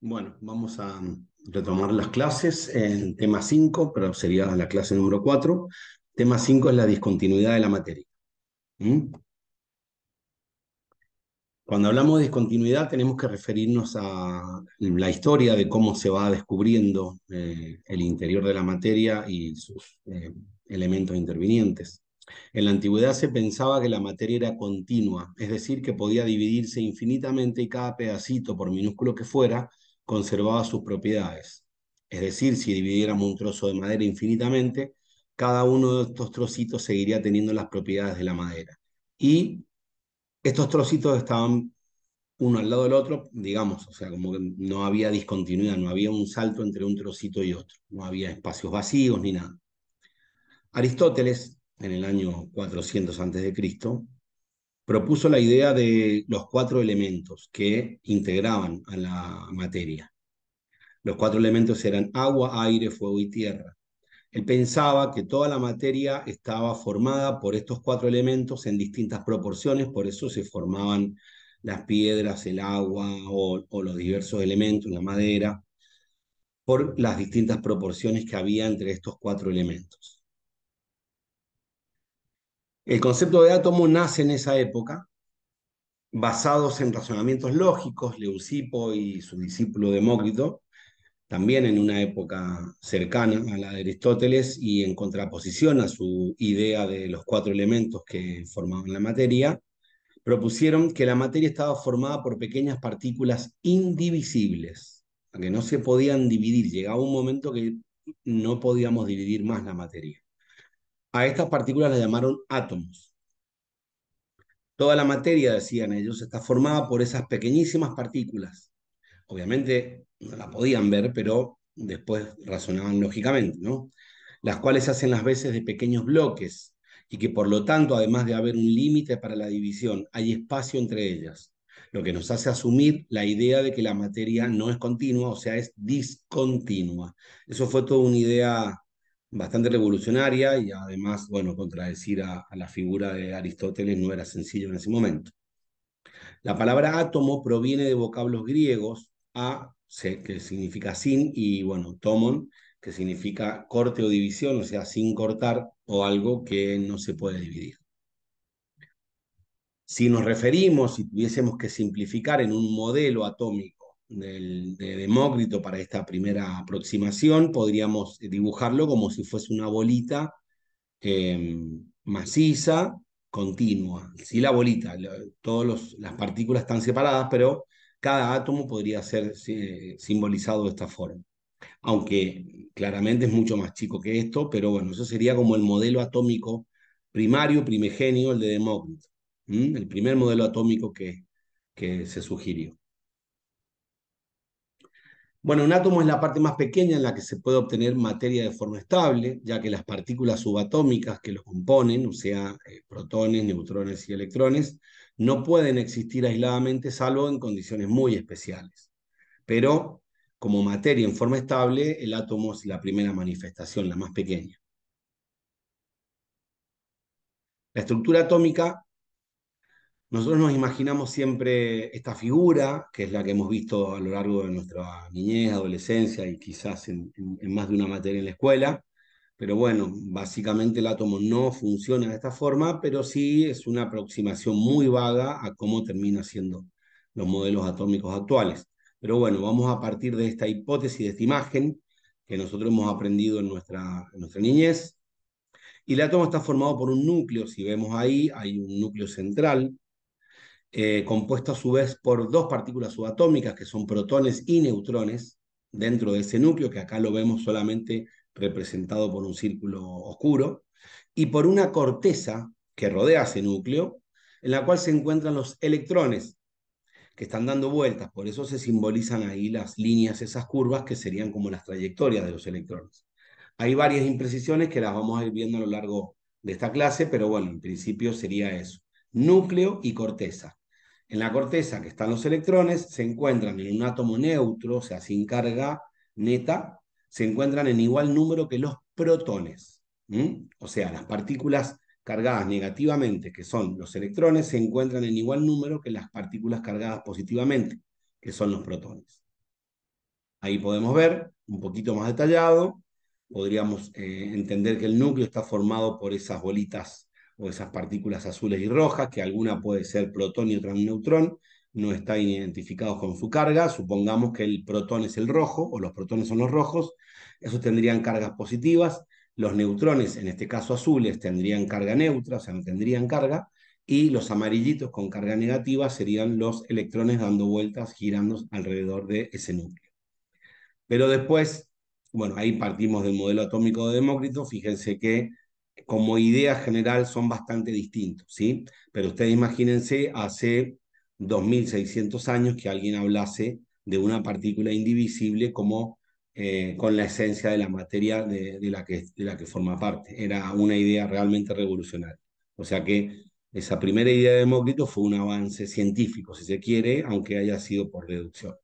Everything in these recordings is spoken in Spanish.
Bueno, vamos a retomar las clases. en tema 5, pero sería la clase número 4. Tema 5 es la discontinuidad de la materia. ¿Mm? Cuando hablamos de discontinuidad tenemos que referirnos a la historia de cómo se va descubriendo eh, el interior de la materia y sus eh, elementos intervinientes. En la antigüedad se pensaba que la materia era continua, es decir, que podía dividirse infinitamente y cada pedacito, por minúsculo que fuera, conservaba sus propiedades. Es decir, si dividiéramos un trozo de madera infinitamente, cada uno de estos trocitos seguiría teniendo las propiedades de la madera. Y estos trocitos estaban uno al lado del otro, digamos, o sea, como que no había discontinuidad, no había un salto entre un trocito y otro, no había espacios vacíos ni nada. Aristóteles, en el año 400 a.C., propuso la idea de los cuatro elementos que integraban a la materia. Los cuatro elementos eran agua, aire, fuego y tierra. Él pensaba que toda la materia estaba formada por estos cuatro elementos en distintas proporciones, por eso se formaban las piedras, el agua o, los diversos elementos, la madera, por las distintas proporciones que había entre estos cuatro elementos. El concepto de átomo nace en esa época, basados en razonamientos lógicos, Leucipo y su discípulo Demócrito, también en una época cercana a la de Aristóteles y en contraposición a su idea de los cuatro elementos que formaban la materia, propusieron que la materia estaba formada por pequeñas partículas indivisibles, que no se podían dividir. Llegaba un momento que no podíamos dividir más la materia. A estas partículas las llamaron átomos. Toda la materia, decían ellos, está formada por esas pequeñísimas partículas. Obviamente no la podían ver, pero después razonaban lógicamente, ¿no? Las cuales hacen las veces de pequeños bloques y que por lo tanto, además de haber un límite para la división, hay espacio entre ellas, lo que nos hace asumir la idea de que la materia no es continua, o sea, es discontinua. Eso fue toda una idea bastante revolucionaria y además, bueno, contradecir a, la figura de Aristóteles no era sencillo en ese momento. La palabra átomo proviene de vocablos griegos, a, que significa sin, y bueno, tomon, que significa corte o división, o sea, sin cortar o algo que no se puede dividir. Si nos referimos, si tuviésemos que simplificar en un modelo atómico, de Demócrito para esta primera aproximación, podríamos eh, dibujarlo como si fuese una bolita em, maciza, continua. Sí, la bolita, todas las partículas están separadas, pero cada átomo podría ser simbolizado de esta forma. Aunque claramente es mucho más chico que esto, pero bueno, eso sería como el modelo atómico primario, primigenio, el de Demócrito, el primer modelo atómico que, que se sugirió. Bueno, un átomo es la parte más pequeña en la que se puede obtener materia de forma estable, ya que las partículas subatómicas que lo componen, o sea, eh, protones, neutrones y electrones, no pueden existir aisladamente salvo en condiciones muy especiales. Pero como materia en forma estable, el átomo es la primera manifestación, la más pequeña. La estructura atómica nosotros nos imaginamos siempre esta figura, que es la que hemos visto a lo largo de nuestra niñez, adolescencia y quizás en, más de una materia en la escuela, pero bueno, básicamente el átomo no funciona de esta forma, pero sí es una aproximación muy vaga a cómo termina siendo los modelos atómicos actuales. Pero bueno, vamos a partir de esta hipótesis, de esta imagen que nosotros hemos aprendido en nuestra niñez. Y el átomo está formado por un núcleo, si vemos ahí, hay un núcleo central, eh, compuesto a su vez por dos partículas subatómicas que son protones y neutrones dentro de ese núcleo, que acá lo vemos solamente representado por un círculo oscuro, y por una corteza que rodea ese núcleo, en la cual se encuentran los electrones que están dando vueltas, por eso se simbolizan ahí las líneas, esas curvas que serían como las trayectorias de los electrones. Hay varias imprecisiones que las vamos a ir viendo a lo largo de esta clase, pero bueno, en principio sería eso, núcleo y corteza. En la corteza que están los electrones se encuentran en un átomo neutro, o sea, sin carga neta, se encuentran en igual número que los protones. O sea, las partículas cargadas negativamente, que son los electrones, se encuentran en igual número que las partículas cargadas positivamente, que son los protones. Ahí podemos ver, un poquito más detallado, podríamos eh, entender que el núcleo está formado por esas bolitas o esas partículas azules y rojas, que alguna puede ser protón y otra neutrón, no están identificados con su carga. Supongamos que el protón es el rojo o los protones son los rojos, esos tendrían cargas positivas. Los neutrones, en este caso azules, tendrían carga neutra, o sea, no tendrían carga. Y los amarillitos con carga negativa serían los electrones dando vueltas, girando alrededor de ese núcleo. Pero después, bueno, ahí partimos del modelo atómico de Demócrito. Fíjense que como idea general son bastante distintos, ¿sí? Pero ustedes imagínense hace 2.600 años que alguien hablase de una partícula indivisible como eh, con la esencia de la materia de, la que, de la que forma parte. Era una idea realmente revolucionaria. O sea que esa primera idea de Demócrito fue un avance científico, si se quiere, aunque haya sido por deducción.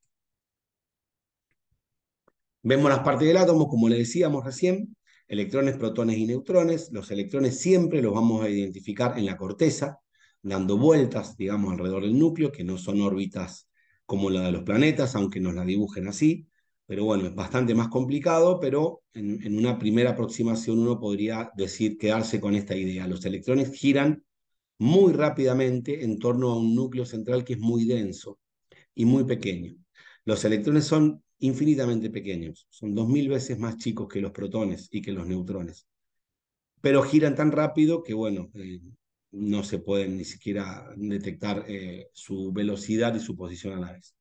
Vemos las partes del átomo, como le decíamos recién, electrones, protones y neutrones. Los electrones siempre los vamos a identificar en la corteza, dando vueltas, digamos, alrededor del núcleo, que no son órbitas como la de los planetas, aunque nos la dibujen así. Pero bueno, es bastante más complicado, pero en, una primera aproximación uno podría decir quedarse con esta idea. Los electrones giran muy rápidamente en torno a un núcleo central que es muy denso y muy pequeño. Los electrones son infinitamente pequeños, son dos mil veces más chicos que los protones y que los neutrones, pero giran tan rápido que, bueno, eh, no se pueden ni siquiera detectar eh, su velocidad y su posición a la vez.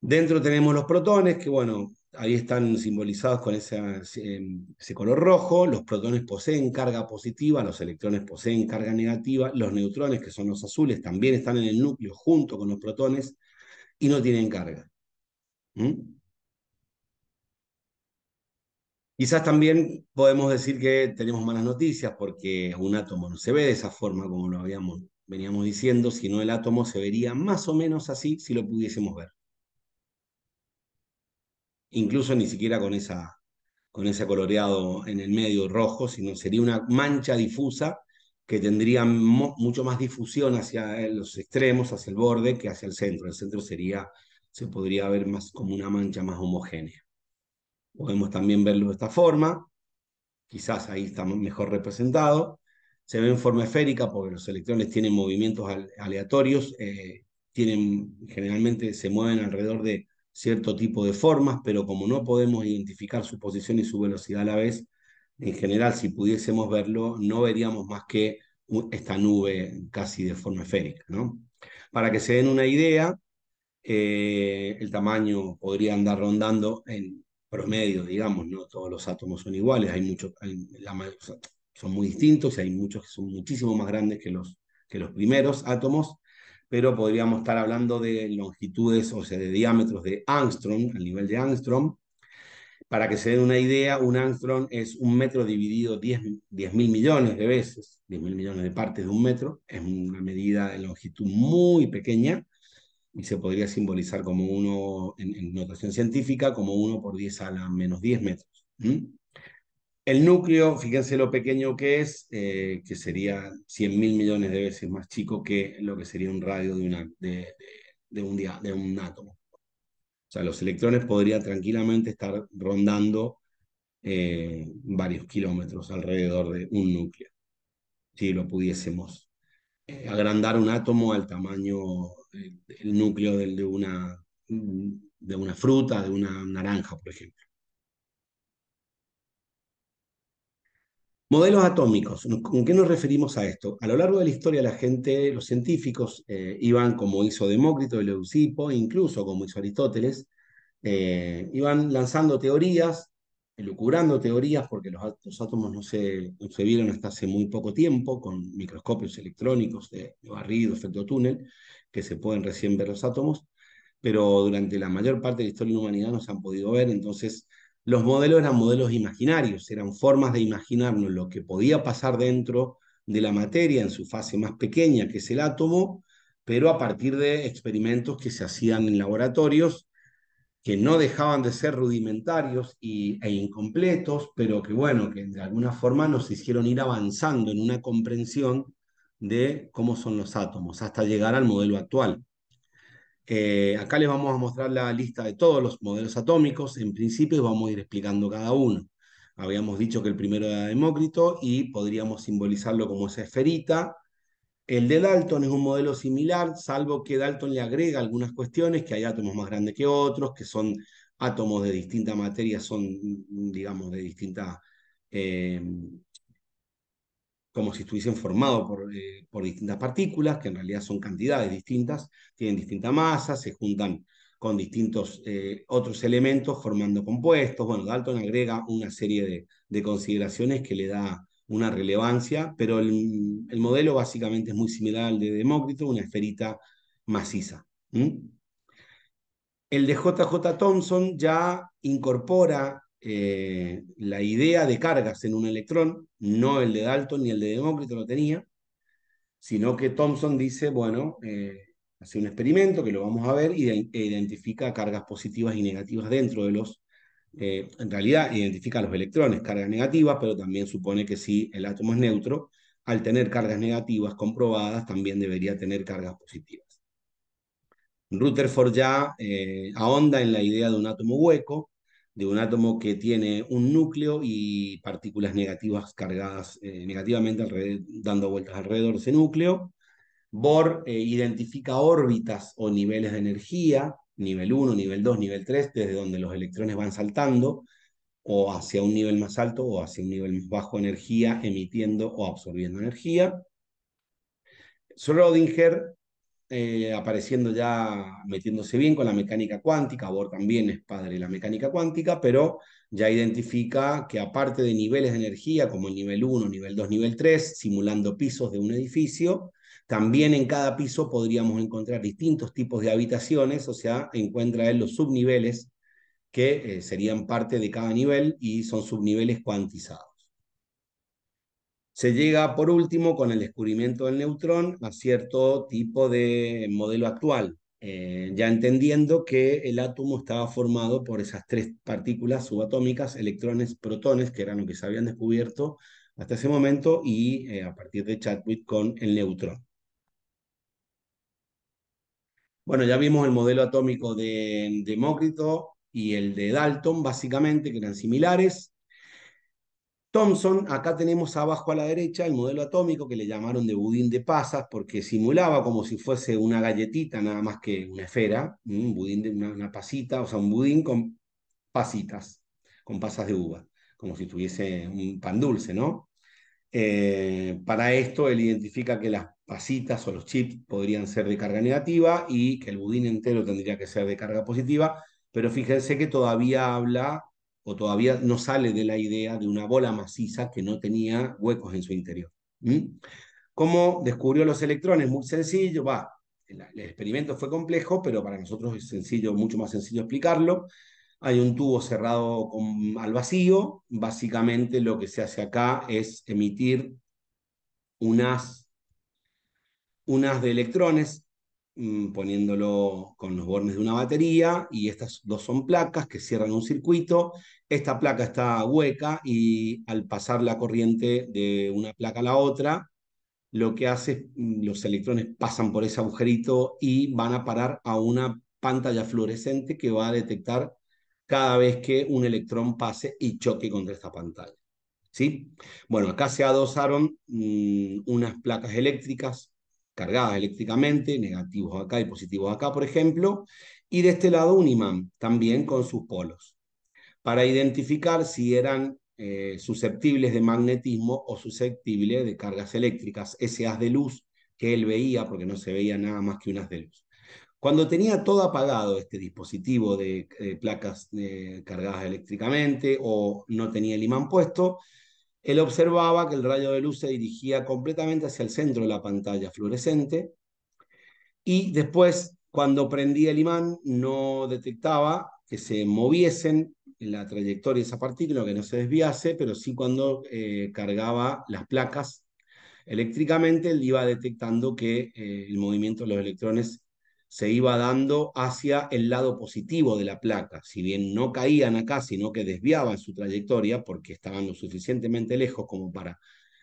Dentro tenemos los protones, que bueno, ahí están simbolizados con em, ese, color rojo. Los protones poseen carga positiva, los electrones poseen carga negativa, los neutrones, que son los azules, también están en el núcleo junto con los protones y no tienen carga. ¿Mm? Quizás también podemos decir que tenemos malas noticias porque un átomo no se ve de esa forma como lo habíamos, veníamos diciendo, sino el átomo se vería más o menos así si lo pudiésemos ver. Incluso ni siquiera con, esa, con ese coloreado en el medio rojo, sino sería una mancha difusa que tendría mucho más difusión hacia los extremos, hacia el borde, que hacia el centro. El centro sería se podría ver más como una mancha más homogénea. Podemos también verlo de esta forma, quizás ahí está mejor representado. Se ve en forma esférica porque los electrones tienen movimientos aleatorios, eh, tienen, generalmente se mueven alrededor de cierto tipo de formas, pero como no podemos identificar su posición y su velocidad a la vez, en general, si pudiésemos verlo, no veríamos más que esta nube casi de forma esférica. ¿no? Para que se den una idea, eh, el tamaño podría andar rondando en promedio, digamos, no todos los átomos son iguales, hay muchos, son muy distintos, hay muchos que son muchísimo más grandes que los, que los primeros átomos, pero podríamos estar hablando de longitudes, o sea, de diámetros de angstrom, al nivel de angstrom. Para que se den una idea, un angstrom es un metro dividido 10 mil millones de veces, 10 mil millones de partes de un metro, es una medida de longitud muy pequeña, y se podría simbolizar como uno, en, notación científica, como 1 por 10 a la menos 10 metros. El núcleo, fíjense lo pequeño que es, eh, que sería 100 mil millones de veces más chico que lo que sería un radio de, de, un, de un átomo. O sea, los electrones podrían tranquilamente estar rondando eh, varios kilómetros alrededor de un núcleo, si lo pudiésemos. Eh, agrandar un átomo al tamaño el, núcleo de, una, de una fruta, de una naranja, por ejemplo. Modelos atómicos. ¿Con qué nos referimos a esto? A lo largo de la historia, la gente, los científicos, eh, iban como hizo Demócrito, Leucipo, incluso como hizo Aristóteles, eh, iban lanzando teorías, elucubrando teorías, porque los, átomos no se, vieron hasta hace muy poco tiempo, con microscopios electrónicos de, de barrido, efecto túnel, que se pueden recién ver los átomos, pero durante la mayor parte de la historia de la humanidad no se han podido ver, entonces los modelos eran modelos imaginarios, eran formas de imaginarnos lo que podía pasar dentro de la materia en su fase más pequeña, que es el átomo, pero a partir de experimentos que se hacían en laboratorios que no dejaban de ser rudimentarios e incompletos, pero que bueno, que de alguna forma nos hicieron ir avanzando en una comprensión de cómo son los átomos, hasta llegar al modelo actual. Eh, acá les vamos a mostrar la lista de todos los modelos atómicos, en principio vamos a ir explicando cada uno. Habíamos dicho que el primero era Demócrito y podríamos simbolizarlo como esa esferita. El de Dalton es un modelo similar, salvo que Dalton le agrega algunas cuestiones, que hay átomos más grandes que otros, que son átomos de distinta materia, son, digamos, de distinta eh, como si estuviesen formados por, eh, por, distintas partículas, que en realidad son cantidades distintas, tienen distinta masa, se juntan con distintos eh, otros elementos formando compuestos. Bueno, Dalton agrega una serie de, consideraciones que le da una relevancia, pero el, modelo básicamente es muy similar al de Demócrito, una esferita maciza. El de JJ Thompson ya incorpora eh, la idea de cargas en un electrón, no el de Dalton ni el de Demócrito lo tenía, sino que Thomson dice, bueno, eh, hace un experimento que lo vamos a ver y e identifica cargas positivas y negativas dentro de los, eh, en realidad identifica los electrones, cargas negativas, pero también supone que si el átomo es neutro, al tener cargas negativas comprobadas, también debería tener cargas positivas. Rutherford ya ahonda en la idea de un átomo hueco, de un átomo que tiene un núcleo y partículas negativas cargadas eh, negativamente dando vueltas alrededor de ese núcleo. Bohr eh, identifica órbitas o niveles de energía, nivel 1, nivel 2, nivel 3, desde donde los electrones van saltando o hacia un nivel más alto o hacia un nivel más bajo de energía, emitiendo o absorbiendo energía. Schrödinger eh, apareciendo ya, metiéndose bien con la mecánica cuántica, Bohr también es padre de la mecánica cuántica, pero ya identifica que aparte de niveles de energía como el nivel 1, nivel 2, nivel 3, simulando pisos de un edificio, también en cada piso podríamos encontrar distintos tipos de habitaciones, o sea, encuentra él los subniveles que eh, serían parte de cada nivel y son subniveles cuantizados. Se llega, por último, con el descubrimiento del neutrón a cierto tipo de modelo actual, eh, ya entendiendo que el átomo estaba formado por esas tres partículas subatómicas, electrones, protones, que eran lo que se habían descubierto hasta ese momento, y eh, a partir de Chadwick con el neutrón. Bueno, ya vimos el modelo atómico de Demócrito y el de Dalton, básicamente, que eran similares. Thomson, acá tenemos abajo a la derecha el modelo atómico que le llamaron de budín de pasas porque simulaba como si fuese una galletita nada más que una esfera, un budín de una, pasita, o sea, un budín con pasitas, con pasas de uva, como si tuviese un pan dulce, ¿no? Eh, para esto él identifica que las pasitas o los chips podrían ser de carga negativa y que el budín entero tendría que ser de carga positiva, pero fíjense que todavía habla o todavía no sale de la idea de una bola maciza que no tenía huecos en su interior. ¿Cómo descubrió los electrones? Muy sencillo, va. El, experimento fue complejo, pero para nosotros es sencillo, mucho más sencillo explicarlo. Hay un tubo cerrado al vacío. Básicamente lo que se hace acá es emitir unas, unas de electrones Mm, poniéndolo con los bornes de una batería y estas dos son placas que cierran un circuito. Esta placa está hueca y al pasar la corriente de una placa a la otra, lo que hace mm, los electrones pasan por ese agujerito y van a parar a una pantalla fluorescente que va a detectar cada vez que un electrón pase y choque contra esta pantalla. ¿Sí? Bueno, acá se adosaron mm, unas placas eléctricas cargadas eléctricamente, negativos acá y positivos acá, por ejemplo, y de este lado un imán, también con sus polos, para identificar si eran eh, susceptibles de magnetismo o susceptibles de cargas eléctricas, ese haz de luz que él veía, porque no se veía nada más que un haz de luz. Cuando tenía todo apagado este dispositivo de, eh, placas eh, cargadas eléctricamente o no tenía el imán puesto, él observaba que el rayo de luz se dirigía completamente hacia el centro de la pantalla fluorescente y después, cuando prendía el imán, no detectaba que se moviesen en la trayectoria de esa partícula, que no se desviase, pero sí cuando eh, cargaba las placas eléctricamente, él iba detectando que eh, el movimiento de los electrones se iba dando hacia el lado positivo de la placa. Si bien no caían acá, sino que desviaban su trayectoria porque estaban lo suficientemente lejos como para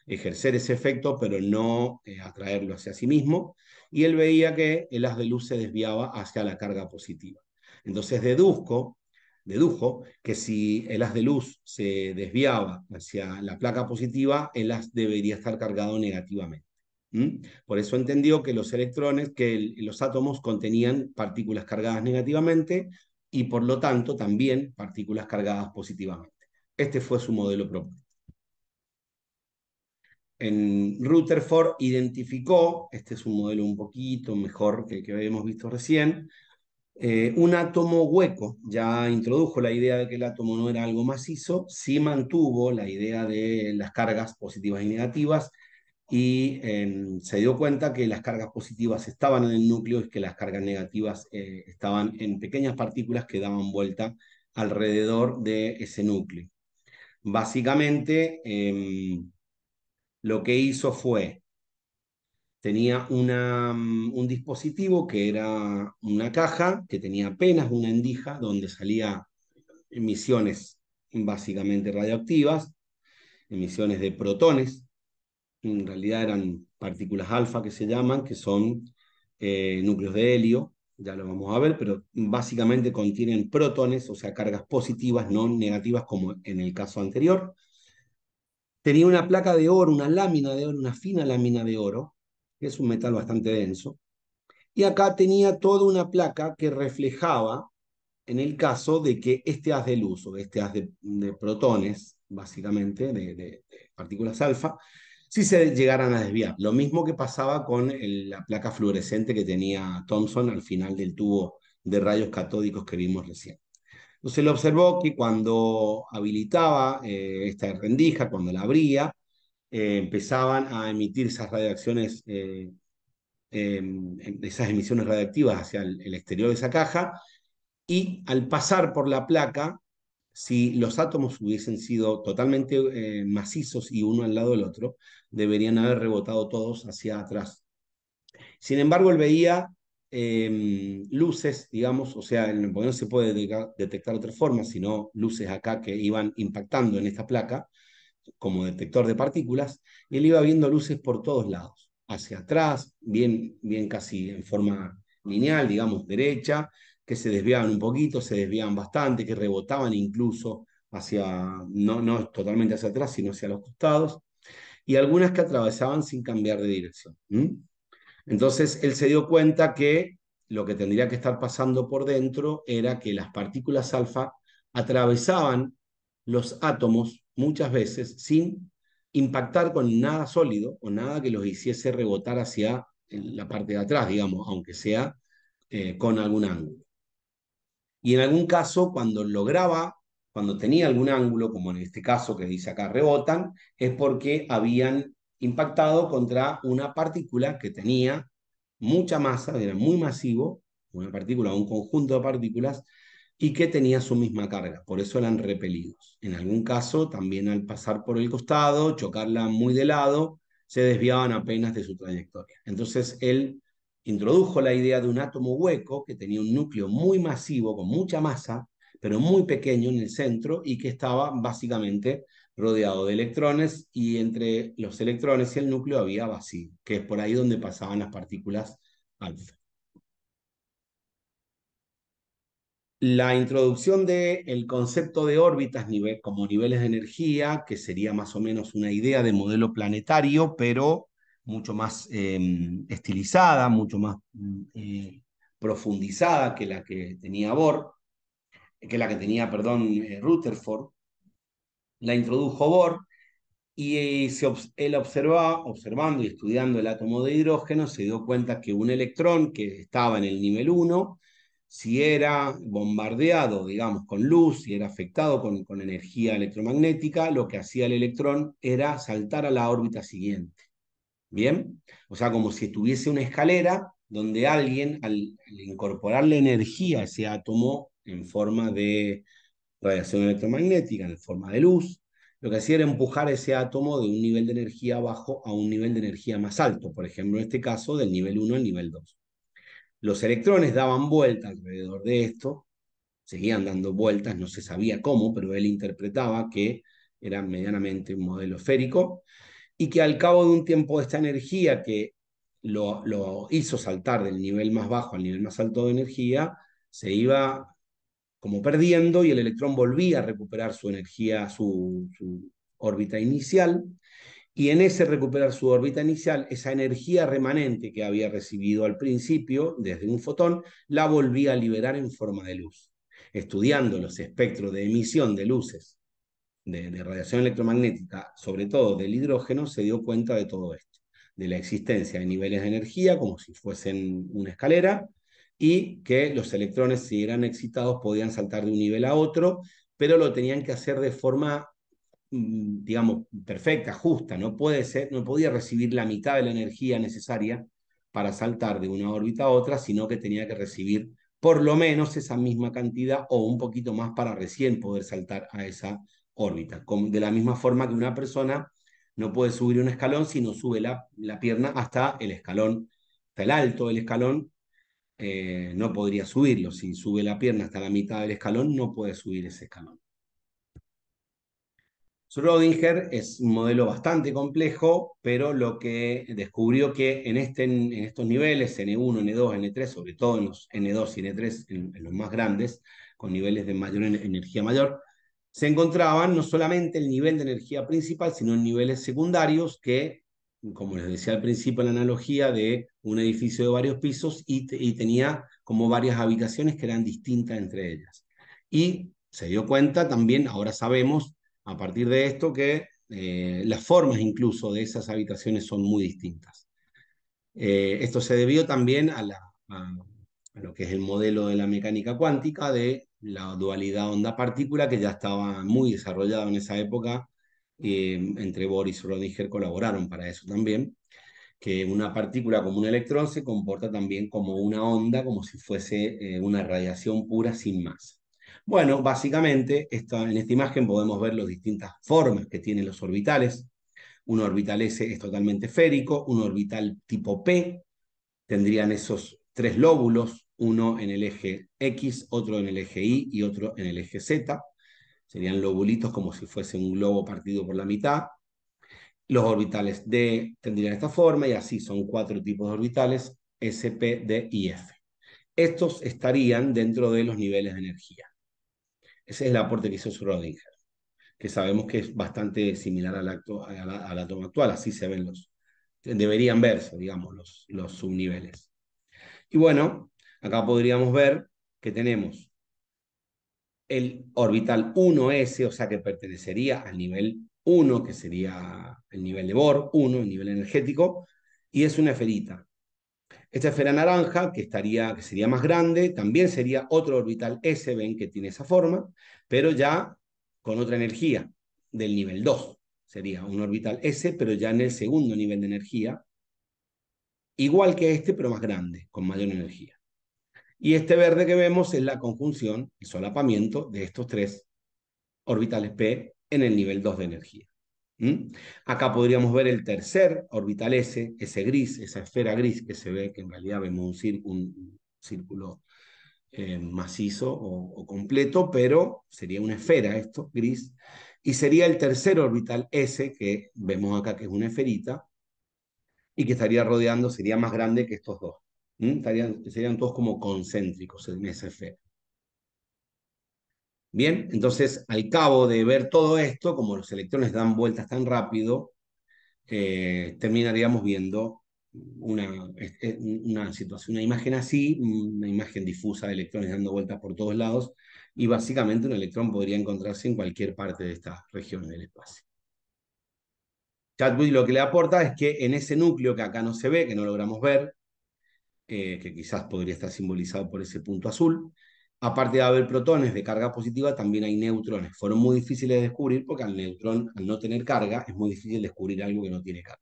ejercer ese efecto, pero no eh, atraerlo hacia sí mismo. Y él veía que el haz de luz se desviaba hacia la carga positiva. Entonces deduzco, dedujo que si el haz de luz se desviaba hacia la placa positiva, el haz debería estar cargado negativamente. Por eso entendió que los electrones, que los átomos contenían partículas cargadas negativamente y por lo tanto también partículas cargadas positivamente. Este fue su modelo propio. En Rutherford identificó, este es un modelo un poquito mejor que el que habíamos visto recién, eh, un átomo hueco. Ya introdujo la idea de que el átomo no era algo macizo, sí mantuvo la idea de las cargas positivas y negativas, y em, se dio cuenta que las cargas positivas estaban en el núcleo y que las cargas negativas eh, estaban en pequeñas partículas que daban vuelta alrededor de ese núcleo. Básicamente, em, lo que hizo fue, tenía mm, un dispositivo que era una caja, que tenía apenas una endija donde salía emisiones básicamente radioactivas, emisiones de protones, en realidad eran partículas alfa que se llaman, que son eh, núcleos de helio, ya lo vamos a ver, pero básicamente contienen protones, o sea, cargas positivas, no negativas como en el caso anterior. Tenía una placa de oro, una lámina de oro, una fina lámina de oro, que es un metal bastante denso. Y acá tenía toda una placa que reflejaba, en el caso de que este haz de luz o este haz de, protones, básicamente, de partículas alfa, si se llegaran a desviar. Lo mismo que pasaba con la placa fluorescente que tenía Thomson al final del tubo de rayos catódicos que vimos recién. Entonces él observó que cuando habilitaba eh, esta rendija, cuando la abría, eh, empezaban a emitir esas radiaciones, eh, em, esas emisiones radiactivas hacia el exterior de esa caja, y al pasar por la placa, si los átomos hubiesen sido totalmente eh, macizos y uno al lado del otro, deberían haber rebotado todos hacia atrás. Sin embargo, él veía em, luces, digamos, o sea, porque no se puede detectar de otra forma, sino luces acá que iban impactando en esta placa como detector de partículas, y él iba viendo luces por todos lados, hacia atrás, bien, bien casi en forma lineal, digamos, derecha, que se desviaban un poquito, se desviaban bastante, que rebotaban incluso hacia, no, no totalmente hacia atrás, sino hacia los costados, y algunas que atravesaban sin cambiar de dirección. Entonces él se dio cuenta que lo que tendría que estar pasando por dentro era que las partículas alfa atravesaban los átomos muchas veces sin impactar con nada sólido o nada que los hiciese rebotar hacia la parte de atrás, digamos, aunque sea eh, con algún ángulo. Y en algún caso, cuando lograba, cuando tenía algún ángulo, como en este caso que dice acá rebotan, es porque habían impactado contra una partícula que tenía mucha masa, era muy masivo, una partícula un conjunto de partículas, y que tenía su misma carga, por eso eran repelidos. En algún caso, también al pasar por el costado, chocarla muy de lado, se desviaban apenas de su trayectoria. Entonces, él introdujo la idea de un átomo hueco que tenía un núcleo muy masivo, con mucha masa, pero muy pequeño en el centro y que estaba básicamente rodeado de electrones y entre los electrones y el núcleo había vacío, que es por ahí donde pasaban las partículas alfa. La introducción del concepto de órbitas como niveles de energía, que sería más o menos una idea de modelo planetario, pero mucho más em, estilizada, mucho más mm, eh, profundizada que la que tenía Bohr, que la que tenía, perdón, eh, Rutherford. La introdujo Bohr y eh, él observaba, observando y estudiando el átomo de hidrógeno, se dio cuenta que un electrón que estaba en el nivel 1, si era bombardeado, digamos, con luz, si era afectado con energía electromagnética, lo que hacía el electrón era saltar a la órbita siguiente. ¿Bien? O sea, como si tuviese una escalera donde alguien, al incorporarle energía a ese átomo en forma de radiación electromagnética, en forma de luz, lo que hacía era empujar ese átomo de un nivel de energía bajo a un nivel de energía más alto, por ejemplo, en este caso, del nivel 1 al nivel 2. Los electrones daban vueltas alrededor de esto, seguían dando vueltas, no se sabía cómo, pero él interpretaba que era medianamente un modelo esférico, y que al cabo de un tiempo esta energía que lo, hizo saltar del nivel más bajo al nivel más alto de energía, se iba como perdiendo y el electrón volvía a recuperar su energía, su órbita inicial, y en ese recuperar su órbita inicial, esa energía remanente que había recibido al principio desde un fotón, la volvía a liberar en forma de luz. Estudiando los espectros de emisión de luces de, radiación electromagnética, sobre todo del hidrógeno, se dio cuenta de todo esto, de la existencia de niveles de energía como si fuesen una escalera y que los electrones, si eran excitados, podían saltar de un nivel a otro, pero lo tenían que hacer de forma mm, digamos, perfecta, justa, no, puede ser, no podía recibir la mitad de la energía necesaria para saltar de una órbita a otra, sino que tenía que recibir por lo menos esa misma cantidad o un poquito más para recién poder saltar a esa órbita. De la misma forma que una persona no puede subir un escalón si no sube la, pierna hasta el escalón, hasta el alto del escalón, eh, no podría subirlo. Si sube la pierna hasta la mitad del escalón, no puede subir ese escalón. Schrödinger es un modelo bastante complejo, pero lo que descubrió que en, este, en estos niveles, N1, N2, N3, sobre todo en los N2 y N3, en los más grandes, con niveles de mayor energía mayor, se encontraban no solamente el nivel de energía principal, sino en niveles secundarios que, como les decía al principio en la analogía de un edificio de varios pisos y, tenía como varias habitaciones que eran distintas entre ellas. Y se dio cuenta también, ahora sabemos a partir de esto que eh, las formas incluso de esas habitaciones son muy distintas. Eh, esto se debió también a, la, a, lo que es el modelo de la mecánica cuántica de la dualidad onda-partícula que ya estaba muy desarrollada en esa época. Mm, entre Boris y Rodinger colaboraron para eso también, que una partícula como un electrón se comporta también como una onda, como si fuese eh, una radiación pura sin masa. Bueno, básicamente en esta imagen podemos ver las distintas formas que tienen los orbitales. Un orbital S es totalmente esférico, un orbital tipo P, tendrían esos tres lóbulos, uno en el eje X, otro en el eje Y y otro en el eje Z. Serían lobulitos como si fuese un globo partido por la mitad. Los orbitales D tendrían esta forma y así son cuatro tipos de orbitales, S, P, D y F. Estos estarían dentro de los niveles de energía. Ese es el aporte que hizo Schrödinger, que sabemos que es bastante similar al, acto, átomo actual, así se ven los, deberían verse, digamos, los subniveles. Y bueno, Acá podríamos ver que tenemos el orbital 1s, o sea que pertenecería al nivel 1, que sería el nivel de Bohr, 1, el nivel energético, y es una esferita. Esta esfera naranja, que, estaría, que sería más grande, también sería otro orbital S, ven que tiene esa forma, pero ya con otra energía, del nivel 2. Sería un orbital S, pero ya en el segundo nivel de energía, igual que este, pero más grande, con mayor energía. Y este verde que vemos es la conjunción, el solapamiento de estos tres orbitales P en el nivel 2 de energía. Acá podríamos ver el tercer orbital S, ese gris, esa esfera gris que se ve, que en realidad vemos un, círculo, eh, macizo o, o completo, pero sería una esfera esto, gris. Y sería el tercer orbital S, que vemos acá que es una esferita, y que estaría rodeando, sería más grande que estos dos. ¿Mm? serían todos como concéntricos en ese efecto Bien, entonces al cabo de ver todo esto, como los electrones dan vueltas tan rápido, eh, terminaríamos viendo una, este, una situación, una imagen así, una imagen difusa de electrones dando vueltas por todos lados, y básicamente un electrón podría encontrarse en cualquier parte de esta región del espacio. Chadwick lo que le aporta es que en ese núcleo que acá no se ve, que no logramos ver, eh, que quizás podría estar simbolizado por ese punto azul. Aparte de haber protones de carga positiva, también hay neutrones. Fueron muy difíciles de descubrir porque al neutrón, al no tener carga, es muy difícil descubrir algo que no tiene carga.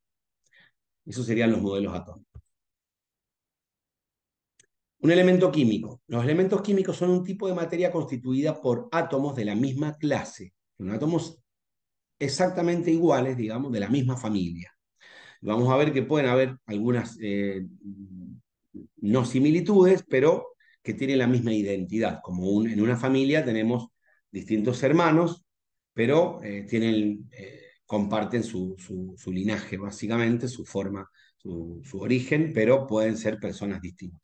Esos serían los modelos atómicos. Un elemento químico. Los elementos químicos son un tipo de materia constituida por átomos de la misma clase. Son átomos exactamente iguales, digamos, de la misma familia. Vamos a ver que pueden haber algunas eh, no similitudes, pero que tienen la misma identidad. Como en una familia tenemos distintos hermanos, pero eh, tienen, eh, comparten su, linaje, básicamente, su forma, su, origen, pero pueden ser personas distintas.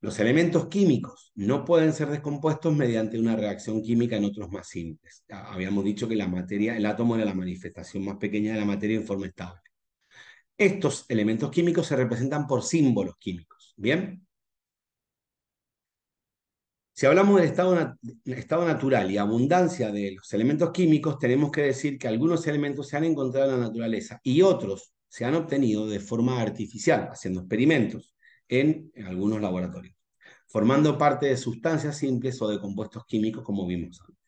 Los elementos químicos no pueden ser descompuestos mediante una reacción química en otros más simples. Habíamos dicho que la materia, el átomo era la manifestación más pequeña de la materia en forma estable. Estos elementos químicos se representan por símbolos químicos. ¿Bien? Si hablamos del estado, natural y abundancia de los elementos químicos, tenemos que decir que algunos elementos se han encontrado en la naturaleza y otros se han obtenido de forma artificial, haciendo experimentos en, en algunos laboratorios, formando parte de sustancias simples o de compuestos químicos, como vimos antes.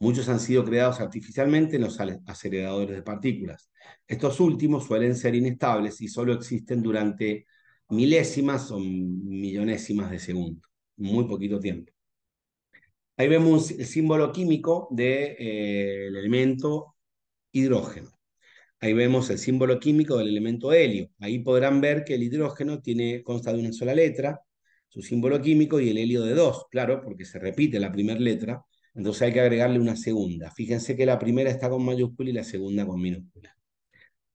Muchos han sido creados artificialmente en los aceleradores de partículas. Estos últimos suelen ser inestables y solo existen durante milésimas o millonésimas de segundo, muy poquito tiempo. Ahí vemos el símbolo químico del eh, elemento hidrógeno. Ahí vemos el símbolo químico del elemento helio. Ahí podrán ver que el hidrógeno tiene, consta de una sola letra, su símbolo químico, y el helio de dos, claro, porque se repite la primera letra, entonces hay que agregarle una segunda. Fíjense que la primera está con mayúscula y la segunda con minúscula.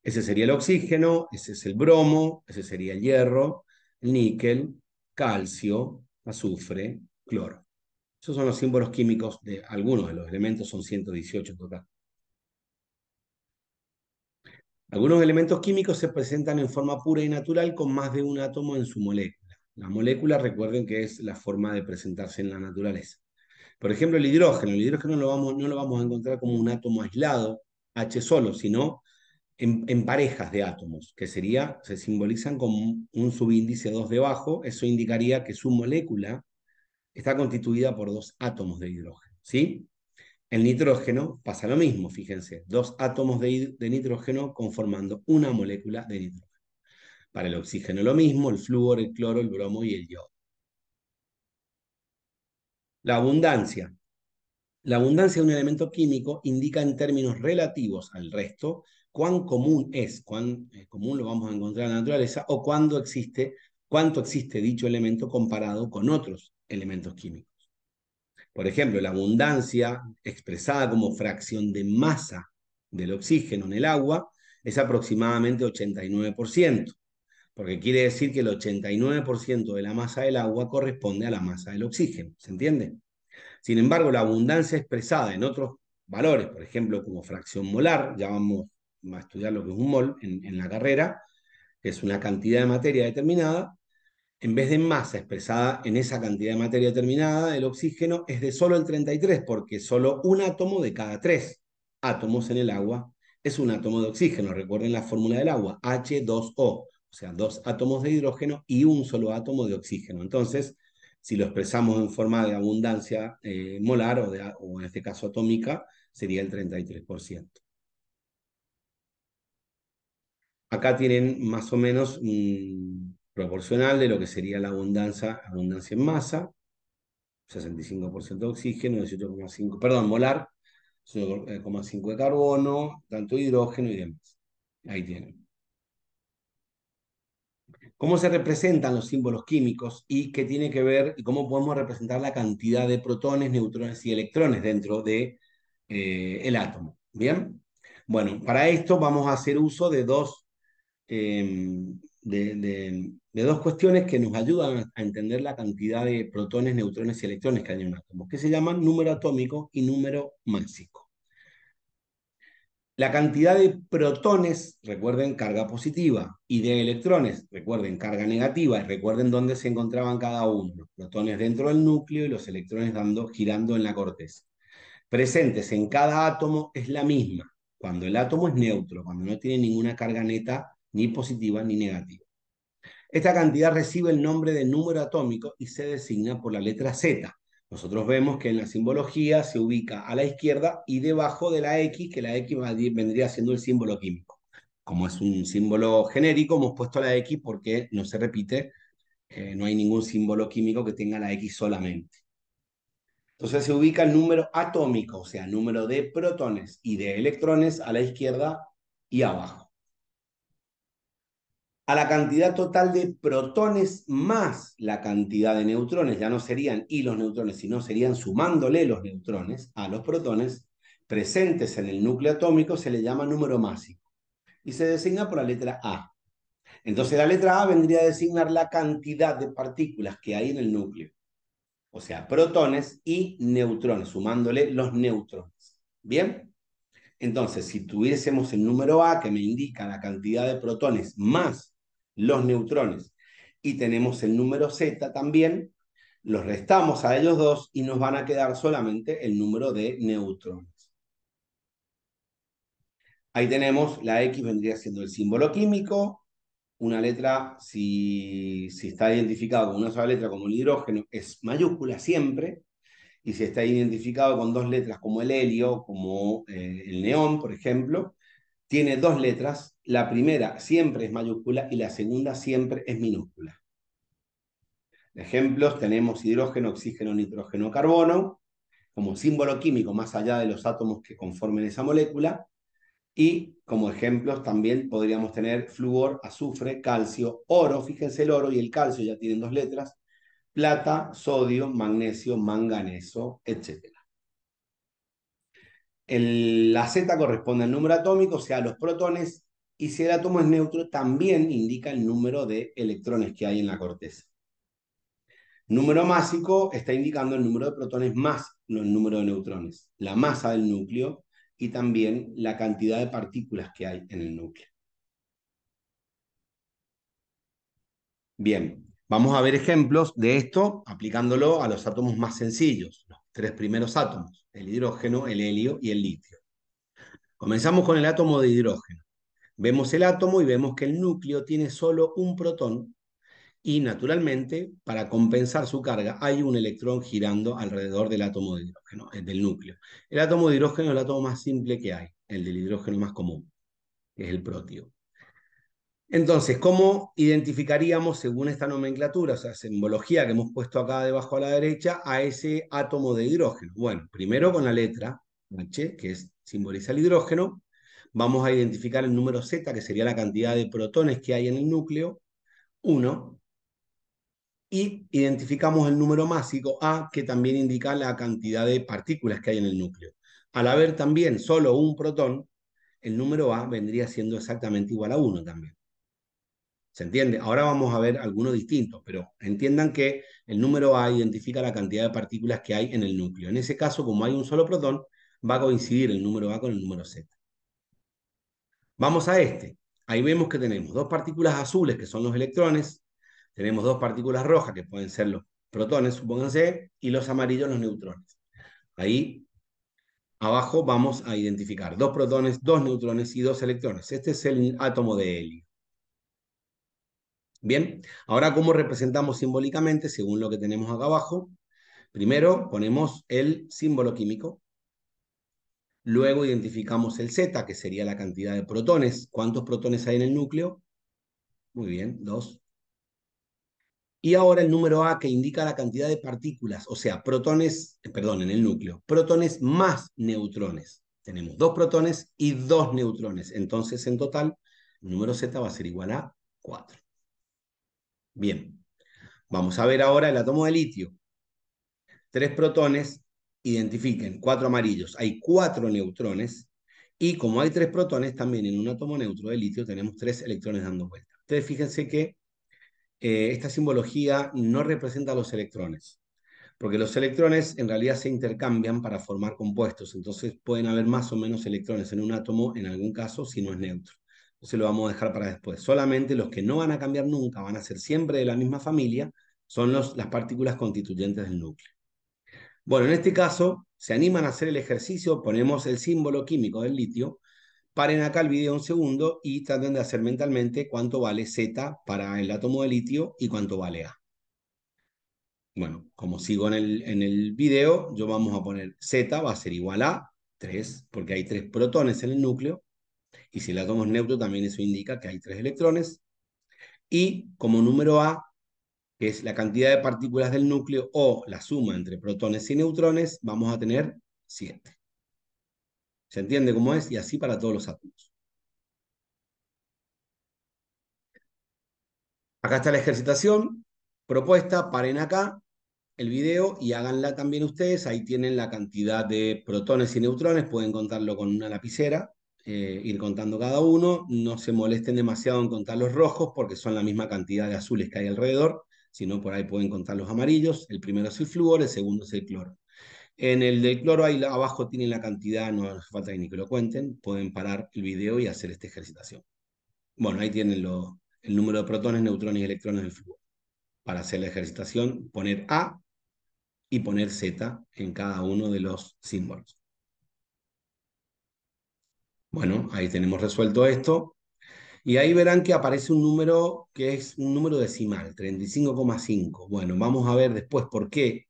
Ese sería el oxígeno, ese es el bromo, ese sería el hierro, el níquel, calcio, azufre, cloro. Esos son los símbolos químicos de algunos de los elementos, son 118 en total. Algunos elementos químicos se presentan en forma pura y natural con más de un átomo en su molécula. La molécula, recuerden que es la forma de presentarse en la naturaleza. Por ejemplo, el hidrógeno. El hidrógeno lo vamos, no lo vamos a encontrar como un átomo aislado, H solo, sino en, parejas de átomos, que sería, se simbolizan como un subíndice 2 debajo. Eso indicaría que su molécula está constituida por dos átomos de hidrógeno. ¿sí? El nitrógeno pasa lo mismo, fíjense, dos átomos de, de nitrógeno conformando una molécula de nitrógeno. Para el oxígeno lo mismo, el flúor, el cloro, el bromo y el yodo. La abundancia. La abundancia de un elemento químico indica en términos relativos al resto cuán común es, cuán eh, común lo vamos a encontrar en la naturaleza o cuándo existe, cuánto existe dicho elemento comparado con otros elementos químicos. Por ejemplo, la abundancia expresada como fracción de masa del oxígeno en el agua es aproximadamente 89% porque quiere decir que el 89% de la masa del agua corresponde a la masa del oxígeno, ¿se entiende? Sin embargo, la abundancia expresada en otros valores, por ejemplo, como fracción molar, ya vamos a estudiar lo que es un mol en, la carrera, que es una cantidad de materia determinada, en vez de masa expresada en esa cantidad de materia determinada, el oxígeno es de solo el 33, porque solo un átomo de cada tres átomos en el agua es un átomo de oxígeno. Recuerden la fórmula del agua, H2O o sea, dos átomos de hidrógeno y un solo átomo de oxígeno. Entonces, si lo expresamos en forma de abundancia eh, molar o, en este caso atómica, sería el 33%. Acá tienen más o menos un proporcional de lo que sería la abundancia, abundancia en masa, 65% de oxígeno, 18,5, perdón, molar, 1,5 de carbono, tanto hidrógeno y demás. Ahí tienen cómo se representan los símbolos químicos y qué tiene que ver y cómo podemos representar la cantidad de protones, neutrones y electrones dentro del de, eh, el átomo. ¿Bien? Bueno, para esto vamos a hacer uso de dos, em, de, dos cuestiones que nos ayudan a entender la cantidad de protones, neutrones y electrones que hay en un átomo, que se llaman número atómico y número másico. La cantidad de protones, recuerden carga positiva, y de electrones, recuerden carga negativa, y recuerden dónde se encontraban cada uno, los protones dentro del núcleo y los electrones dando, girando en la corteza. Presentes en cada átomo es la misma, cuando el átomo es neutro, cuando no tiene ninguna carga neta, ni positiva ni negativa. Esta cantidad recibe el nombre de número atómico y se designa por la letra Z. Nosotros vemos que en la simbología se ubica a la izquierda y debajo de la X, que la X vendría siendo el símbolo químico. Como es un símbolo genérico, hemos puesto la X porque no se repite, eh, no hay ningún símbolo químico que tenga la X solamente. Entonces se ubica el número atómico, o sea, el número de protones y de electrones a la izquierda y abajo a la cantidad total de protones más la cantidad de neutrones, ya no serían y los neutrones, sino serían sumándole los neutrones a los protones presentes en el núcleo atómico, se le llama número másico y se designa por la letra A. Entonces la letra A vendría a designar la cantidad de partículas que hay en el núcleo, o sea, protones y neutrones, sumándole los neutrones. ¿Bien? Entonces, si tuviésemos el número A que me indica la cantidad de protones más los neutrones. Y tenemos el número Z también, los restamos a ellos dos y nos van a quedar solamente el número de neutrones. Ahí tenemos, la X vendría siendo el símbolo químico, una letra, si, está identificado con una sola letra como el hidrógeno, es mayúscula siempre, y si está identificado con dos letras como el helio, como eh, el neón, por ejemplo, tiene dos letras, la primera siempre es mayúscula y la segunda siempre es minúscula. ejemplos tenemos hidrógeno, oxígeno, nitrógeno, carbono, como símbolo químico más allá de los átomos que conformen esa molécula, y como ejemplos también podríamos tener flúor, azufre, calcio, oro, fíjense el oro y el calcio ya tienen dos letras, plata, sodio, magnesio, manganeso, etc la Z corresponde al número atómico, o sea, a los protones, y si el átomo es neutro, también indica el número de electrones que hay en la corteza. Número másico está indicando el número de protones más el número de neutrones, la masa del núcleo y también la cantidad de partículas que hay en el núcleo. Bien, vamos a ver ejemplos de esto aplicándolo a los átomos más sencillos, tres primeros átomos, el hidrógeno, el helio y el litio. Comenzamos con el átomo de hidrógeno. Vemos el átomo y vemos que el núcleo tiene solo un protón y naturalmente, para compensar su carga, hay un electrón girando alrededor del átomo de hidrógeno, eh, del núcleo. El átomo de hidrógeno es el átomo más simple que hay, el del hidrógeno más común, que es el protio. Entonces, ¿cómo identificaríamos, según esta nomenclatura, o sea, simbología que hemos puesto acá debajo a la derecha, a ese átomo de hidrógeno? Bueno, primero con la letra H, que simboliza el hidrógeno, vamos a identificar el número Z, que sería la cantidad de protones que hay en el núcleo, 1, y identificamos el número másico A, que también indica la cantidad de partículas que hay en el núcleo. Al haber también solo un protón, el número A vendría siendo exactamente igual a 1 también. ¿Se entiende? Ahora vamos a ver algunos distintos, pero entiendan que el número A identifica la cantidad de partículas que hay en el núcleo. En ese caso, como hay un solo protón, va a coincidir el número A con el número Z. Vamos a este. Ahí vemos que tenemos dos partículas azules, que son los electrones, tenemos dos partículas rojas, que pueden ser los protones, supónganse, y los amarillos, los neutrones. Ahí abajo vamos a identificar dos protones, dos neutrones y dos electrones. Este es el átomo de helio. Bien, ahora cómo representamos simbólicamente, según lo que tenemos acá abajo. Primero ponemos el símbolo químico, luego identificamos el Z, que sería la cantidad de protones. ¿Cuántos protones hay en el núcleo? Muy bien, dos. Y ahora el número A, que indica la cantidad de partículas, o sea, protones, eh, perdón, en el núcleo, protones más neutrones. Tenemos dos protones y dos neutrones. Entonces, en total, el número Z va a ser igual a cuatro. Bien, vamos a ver ahora el átomo de litio. Tres protones, identifiquen, cuatro amarillos. Hay cuatro neutrones y como hay tres protones, también en un átomo neutro de litio tenemos tres electrones dando vuelta. Ustedes fíjense que eh, esta simbología no representa los electrones, porque los electrones en realidad se intercambian para formar compuestos, entonces pueden haber más o menos electrones en un átomo, en algún caso, si no es neutro se lo vamos a dejar para después. Solamente los que no van a cambiar nunca, van a ser siempre de la misma familia, son los, las partículas constituyentes del núcleo. Bueno, en este caso, se animan a hacer el ejercicio, ponemos el símbolo químico del litio, paren acá el video un segundo y traten de hacer mentalmente cuánto vale Z para el átomo de litio y cuánto vale A. Bueno, como sigo en el, en el video, yo vamos a poner Z va a ser igual a 3, porque hay 3 protones en el núcleo, y si el átomo es neutro, también eso indica que hay tres electrones. Y como número A, que es la cantidad de partículas del núcleo o la suma entre protones y neutrones, vamos a tener 7. ¿Se entiende cómo es? Y así para todos los átomos. Acá está la ejercitación propuesta, paren acá el video y háganla también ustedes. Ahí tienen la cantidad de protones y neutrones, pueden contarlo con una lapicera. Eh, ir contando cada uno, no se molesten demasiado en contar los rojos porque son la misma cantidad de azules que hay alrededor, sino por ahí pueden contar los amarillos, el primero es el flúor, el segundo es el cloro. En el del cloro, ahí abajo tienen la cantidad, no hace falta ni que lo cuenten, pueden parar el video y hacer esta ejercitación. Bueno, ahí tienen lo, el número de protones, neutrones y electrones del flúor. Para hacer la ejercitación, poner A y poner Z en cada uno de los símbolos. Bueno, ahí tenemos resuelto esto. Y ahí verán que aparece un número que es un número decimal, 35,5. Bueno, vamos a ver después por qué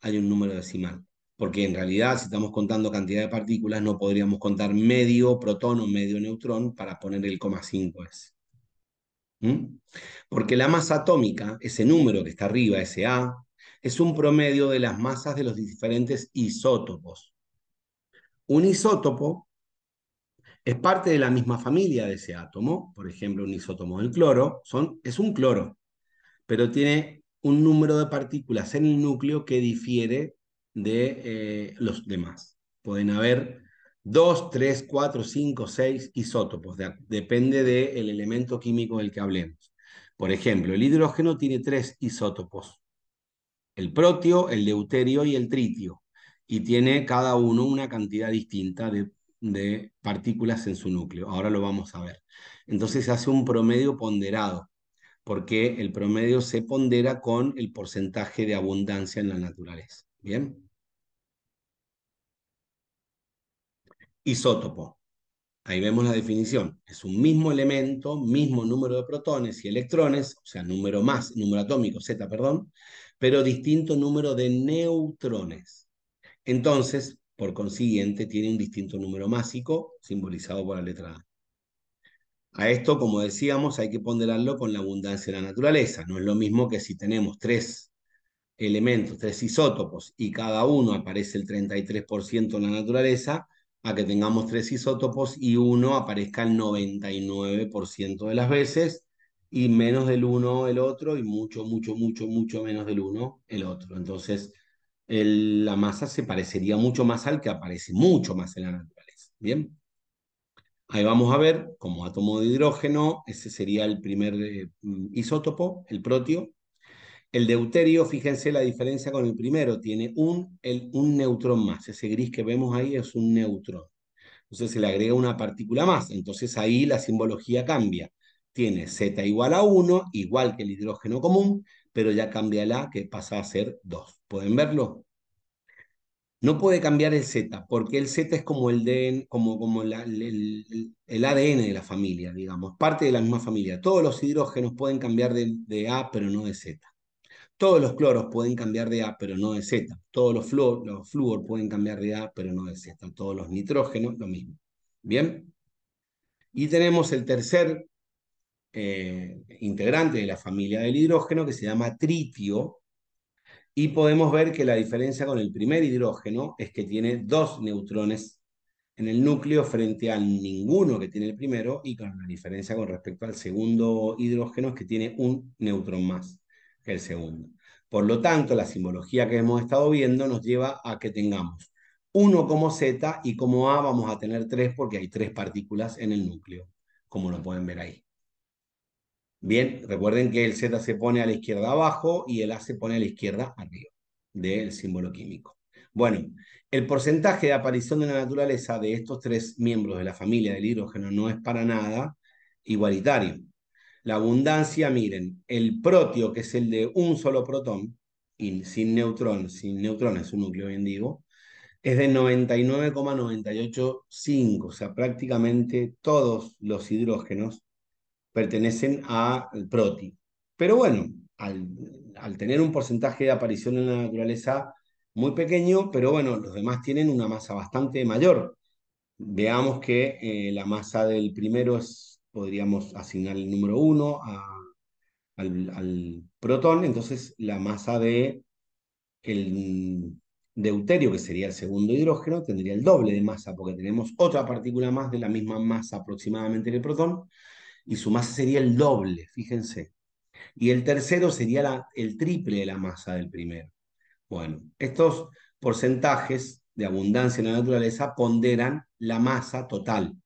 hay un número decimal. Porque en realidad, si estamos contando cantidad de partículas, no podríamos contar medio protón o medio neutrón para poner el coma 5 ¿Mm? Porque la masa atómica, ese número que está arriba, ese A, es un promedio de las masas de los diferentes isótopos. Un isótopo es parte de la misma familia de ese átomo, por ejemplo, un isótomo del cloro, es un cloro, pero tiene un número de partículas en el núcleo que difiere de eh, los demás. Pueden haber dos, tres, cuatro, cinco, seis isótopos, depende del elemento químico del que hablemos. Por ejemplo, el hidrógeno tiene tres isótopos, el protio, el deuterio y el tritio, y tiene cada uno una cantidad distinta de de partículas en su núcleo. Ahora lo vamos a ver. Entonces se hace un promedio ponderado, porque el promedio se pondera con el porcentaje de abundancia en la naturaleza. ¿Bien? Isótopo. Ahí vemos la definición. Es un mismo elemento, mismo número de protones y electrones, o sea, número más, número atómico, Z, perdón, pero distinto número de neutrones. Entonces, por consiguiente, tiene un distinto número másico, simbolizado por la letra A. A esto, como decíamos, hay que ponderarlo con la abundancia de la naturaleza. No es lo mismo que si tenemos tres elementos, tres isótopos, y cada uno aparece el 33% en la naturaleza, a que tengamos tres isótopos y uno aparezca el 99% de las veces, y menos del uno el otro, y mucho, mucho, mucho, mucho menos del uno el otro. Entonces, la masa se parecería mucho más al que aparece mucho más en la naturaleza. Bien. Ahí vamos a ver, como átomo de hidrógeno, ese sería el primer eh, mm, isótopo, el protio. El deuterio, fíjense la diferencia con el primero, tiene un, el, un neutrón más. Ese gris que vemos ahí es un neutrón. Entonces se le agrega una partícula más. Entonces ahí la simbología cambia. Tiene Z igual a 1, igual que el hidrógeno común, pero ya cambia A, que pasa a ser 2. ¿Pueden verlo? No puede cambiar el Z, porque el Z es como el, como, como la, el, ADN de la familia, digamos, parte de la misma familia. Todos los hidrógenos pueden cambiar de, A, pero no de Z. Todos los cloros pueden cambiar de A, pero no de Z. Todos los, fluor, los flúor pueden cambiar de A, pero no de Z. Todos los nitrógenos, lo mismo. ¿Bien? Y tenemos el tercer eh, integrante de la familia del hidrógeno que se llama tritio, y podemos ver que la diferencia con el primer hidrógeno es que tiene dos neutrones en el núcleo frente a ninguno que tiene el primero y con la diferencia con respecto al segundo hidrógeno es que tiene un neutrón más que el segundo. Por lo tanto, la simbología que hemos estado viendo nos lleva a que tengamos uno como Z y como A vamos a tener tres, porque hay tres partículas en el núcleo, como lo pueden ver ahí. Bien, recuerden que el Z se pone a la izquierda abajo y el A se pone a la izquierda arriba del símbolo químico. Bueno, el porcentaje de aparición de la naturaleza de estos tres miembros de la familia del hidrógeno no es para nada igualitario. La abundancia, miren, el protio, que es el de un solo protón, y sin neutrón, sin neutrón es un núcleo bien digo, es de 99,985, o sea, prácticamente todos los hidrógenos pertenecen al proti. Pero bueno, al, tener un porcentaje de aparición en la naturaleza muy pequeño, pero bueno, los demás tienen una masa bastante mayor. Veamos que eh, la masa del primero es, podríamos asignar el número 1 al, al, protón, entonces la masa de deuterio, que sería el segundo hidrógeno, tendría el doble de masa, porque tenemos otra partícula más de la misma masa aproximadamente que el protón, y su masa sería el doble, fíjense. Y el tercero sería el triple de la masa del primero. Bueno, estos porcentajes de abundancia en la naturaleza ponderan la masa total,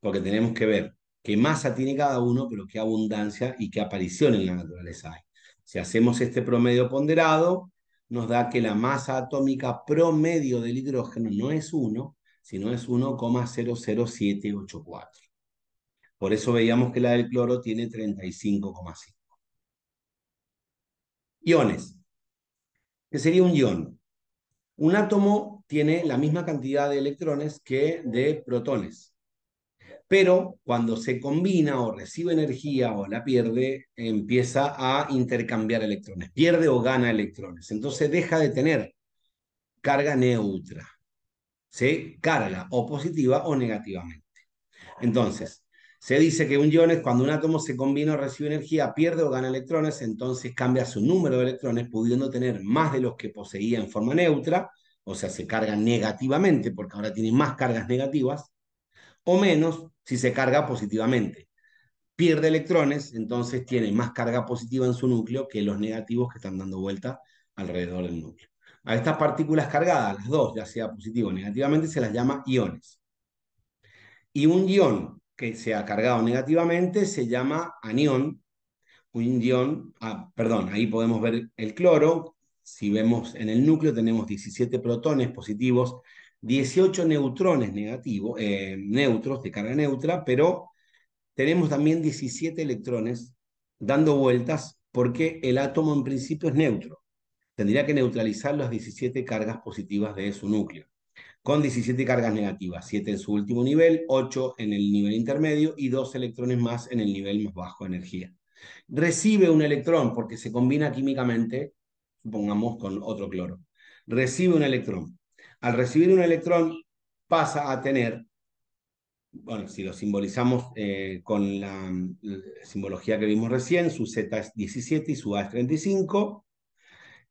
porque tenemos que ver qué masa tiene cada uno, pero qué abundancia y qué aparición en la naturaleza hay. Si hacemos este promedio ponderado, nos da que la masa atómica promedio del hidrógeno no es 1, sino es 1,00784. Por eso veíamos que la del cloro tiene 35,5. Iones. ¿Qué sería un ion? Un átomo tiene la misma cantidad de electrones que de protones, pero cuando se combina o recibe energía o la pierde, empieza a intercambiar electrones, pierde o gana electrones, entonces deja de tener carga neutra, se carga o positiva o negativamente. Entonces, se dice que un ion es cuando un átomo se combina o recibe energía, pierde o gana electrones, entonces cambia su número de electrones, pudiendo tener más de los que poseía en forma neutra, o sea, se carga negativamente, porque ahora tiene más cargas negativas, o menos si se carga positivamente. Pierde electrones, entonces tiene más carga positiva en su núcleo que los negativos que están dando vuelta alrededor del núcleo. A estas partículas cargadas, las dos, ya sea positivo o negativamente, se las llama iones. Y un ion que se ha cargado negativamente se llama anión, un ion, ah, perdón, ahí podemos ver el cloro, si vemos en el núcleo tenemos 17 protones positivos, 18 neutrones negativos, eh, neutros de carga neutra, pero tenemos también 17 electrones dando vueltas porque el átomo en principio es neutro. Tendría que neutralizar las 17 cargas positivas de su núcleo con 17 cargas negativas, 7 en su último nivel, 8 en el nivel intermedio y 2 electrones más en el nivel más bajo de energía. Recibe un electrón porque se combina químicamente, supongamos, con otro cloro. Recibe un electrón. Al recibir un electrón pasa a tener, bueno, si lo simbolizamos eh, con la, la mm, simbología que vimos recién, su Z es 17 y su A es 35,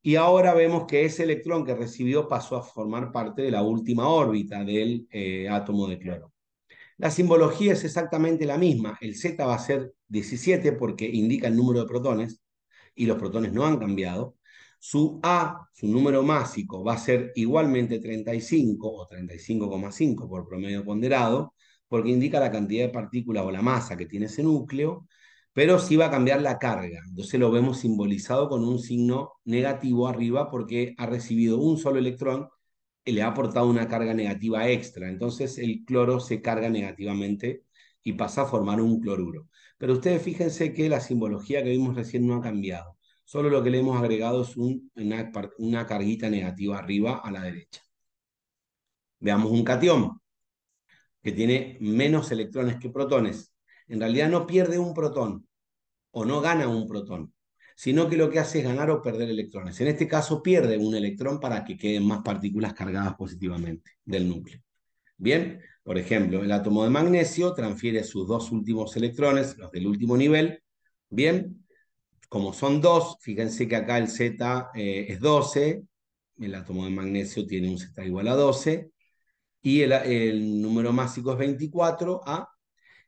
y ahora vemos que ese electrón que recibió pasó a formar parte de la última órbita del eh, átomo de cloro. La simbología es exactamente la misma. El Z va a ser 17 porque indica el número de protones y los protones no han cambiado. Su A, su número másico, va a ser igualmente 35 o 35,5 por promedio ponderado porque indica la cantidad de partículas o la masa que tiene ese núcleo pero sí va a cambiar la carga. Entonces lo vemos simbolizado con un signo negativo arriba porque ha recibido un solo electrón y le ha aportado una carga negativa extra. Entonces el cloro se carga negativamente y pasa a formar un cloruro. Pero ustedes fíjense que la simbología que vimos recién no ha cambiado. Solo lo que le hemos agregado es una, una carguita negativa arriba a la derecha. Veamos un catión que tiene menos electrones que protones en realidad no pierde un protón o no gana un protón, sino que lo que hace es ganar o perder electrones. En este caso pierde un electrón para que queden más partículas cargadas positivamente del núcleo. Bien, por ejemplo, el átomo de magnesio transfiere sus dos últimos electrones, los del último nivel, bien, como son dos, fíjense que acá el Z eh, es 12, el átomo de magnesio tiene un Z igual a 12, y el, número másico es 24 a